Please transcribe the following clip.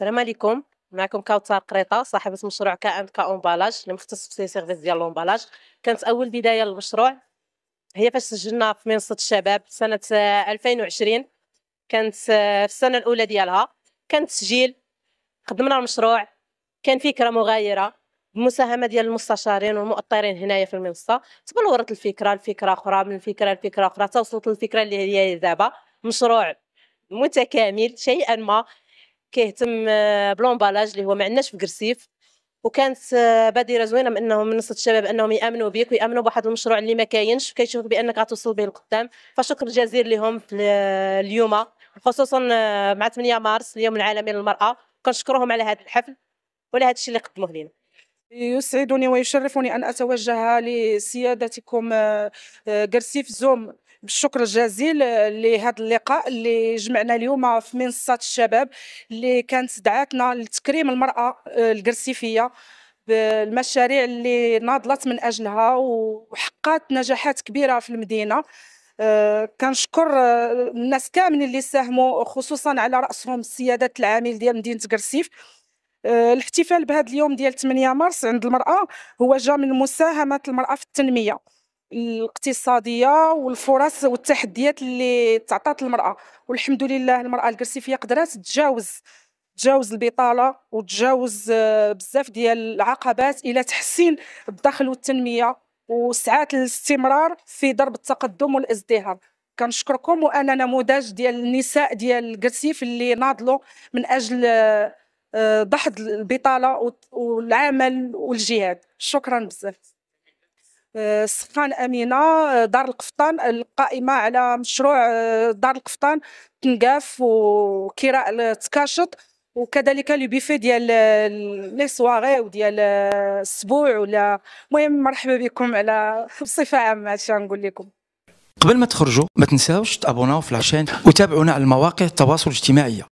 السلام عليكم معكم كاوتار قريطه صاحبه مشروع كا ان كا اونبالاج المختص في سيرفيس ديال الاونبالاج كانت اول بدايه للمشروع هي فاش سجلنا في منصه الشباب سنه 2020 آه، كانت آه، في السنه الاولى ديالها كان تسجيل خدمنا المشروع كان فكره مغايره بمساهمه ديال المستشارين والمؤطرين هنايا في المنصه تبلورت الفكره الفكره اخرى من الفكره الفكره اخرى توصلت للفكره اللي هي دابا مشروع متكامل شيئا ما كيهتم آه، بلومبالاج اللي هو ما عندناش في كرسيف وكانت آه، بادره زوينه من انهم منصه نص الشباب انهم يامنوا بك ويامنوا بواحد المشروع اللي ما كاينش وكيشوفوك بانك غتوصل به لقدام فشكر جزيل لهم آه، اليوم خصوصا مع 8 مارس اليوم العالمي للمراه كنشكرهم على هذا الحفل وعلى هذا الشيء اللي قدموه لنا يسعدني ويشرفني ان اتوجه لسيادتكم كرسيف زوم بالشكر الجزيل لهذا اللقاء اللي جمعنا اليوم في منصه الشباب اللي كانت دعاتنا لتكريم المراه آه، الكرسيفية بالمشاريع اللي ناضلت من اجلها وحققت نجاحات كبيره في المدينه آه، كنشكر آه، الناس كاملين اللي ساهموا خصوصا على راسهم سياده العامل ديال مدينه قرسيف الاحتفال بهذا اليوم ديال 8 مارس عند المراه هو جا من مساهمه المراه في التنميه الاقتصاديه والفرص والتحديات اللي تعطات المراه والحمد لله المراه الكرسيفيه قدرات تتجاوز تجاوز البطاله وتجاوز آه، بزاف ديال العقبات الى تحسين الدخل والتنميه وسعات الاستمرار في ضرب التقدم والازدهار كنشكركم وانا نموذج ديال النساء ديال الكرسيف اللي ناضلوا من اجل دحض آه، آه، البطاله والعمل والجهاد شكرا بزاف سخان امينه دار القفطان القائمه على مشروع آه، دار القفطان تنقاف وكراء تكاشط وكذلك لو بيفي ديال لي سواغي وديال الاسبوع آه، ولا المهم مرحبا بكم على بصفه عامه اش نقول لكم قبل ما تخرجوا ما تنساوش تابوناو في العشان وتابعونا على المواقع التواصل الاجتماعي